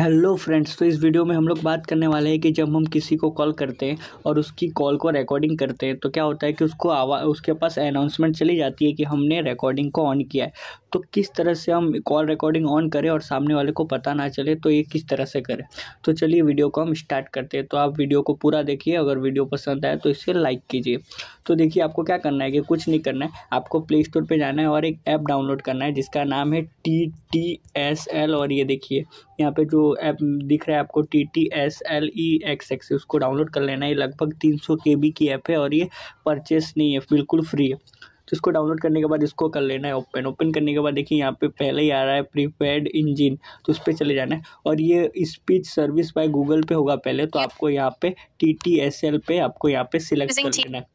hello friends तो इस video में हम लोग बात करने वाले हैं कि जब हम किसी को कॉल करते हैं और उसकी कॉल को रिकॉर्डिंग करते हैं तो क्या होता है कि उसको आवाज़ उसके पास अनाउंसमेंट चली जाती है कि हमने रिकॉर्डिंग को ऑन किया है तो किस तरह से हम कॉल रिकॉर्डिंग ऑन करें और सामने वाले को पता ना चले तो ये किस तरह से करें तो चलिए वीडियो को हम स्टार्ट करते हैं तो आप वीडियो को पूरा देखिए अगर वीडियो पसंद आए तो इसे लाइक कीजिए तो देखिए आपको क्या करना है कि कुछ नहीं करना है आपको प्ले स्टोर पर जाना है और एक ऐप डाउनलोड करना है जिसका नाम है टी टी एस एल और ये देखिए यहाँ पर जो ऐप दिख रहा है आपको T T S L E X X उसको डाउनलोड कर लेना है लगभग तीन सौ के बी की ऐप है और ये परचेस नहीं है बिल्कुल फ्री है तो इसको डाउनलोड करने के बाद इसको कर लेना है ओपन ओपन करने के बाद देखिए यहाँ पे पहले ही आ रहा है प्रीपेड इंजिन तो उस पर चले जाना है और ये स्पीच सर्विस बाय गूगल पे होगा पहले तो आपको यहाँ पे टी टी एस एल पे आपको यहाँ पे सिलेक्ट कर लेना है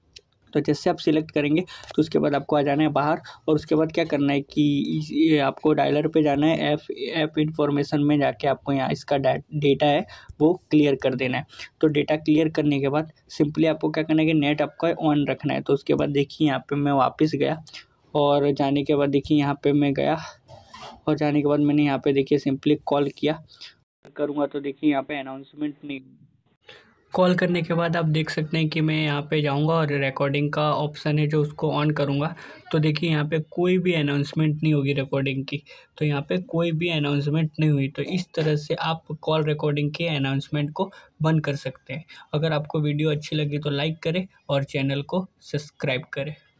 तो जैसे आप सिलेक्ट करेंगे तो उसके बाद आपको आ जाना है बाहर और उसके बाद क्या करना है कि आपको डायलर पे जाना है ऐप ऐप इन्फॉर्मेशन में जाके आपको यहाँ इसका डेटा है वो क्लियर कर देना है तो डेटा क्लियर करने के बाद सिंपली आपको क्या करना है कि नेट आपका ऑन रखना है तो उसके बाद देखिए यहाँ पर मैं वापस गया और जाने के बाद देखिए यहाँ पर मैं गया और जाने के बाद मैंने यहाँ पे देखिए सिंपली कॉल किया करूँगा तो देखिए यहाँ पे अनाउंसमेंट नहीं कॉल करने के बाद आप देख सकते हैं कि मैं यहाँ पे जाऊँगा और रिकॉर्डिंग का ऑप्शन है जो उसको ऑन करूँगा तो देखिए यहाँ पे कोई भी अनाउंसमेंट नहीं होगी रिकॉर्डिंग की तो यहाँ पे कोई भी अनाउंसमेंट नहीं हुई तो इस तरह से आप कॉल रिकॉर्डिंग के अनाउंसमेंट को बंद कर सकते हैं अगर आपको वीडियो अच्छी लगी तो लाइक करें और चैनल को सब्सक्राइब करें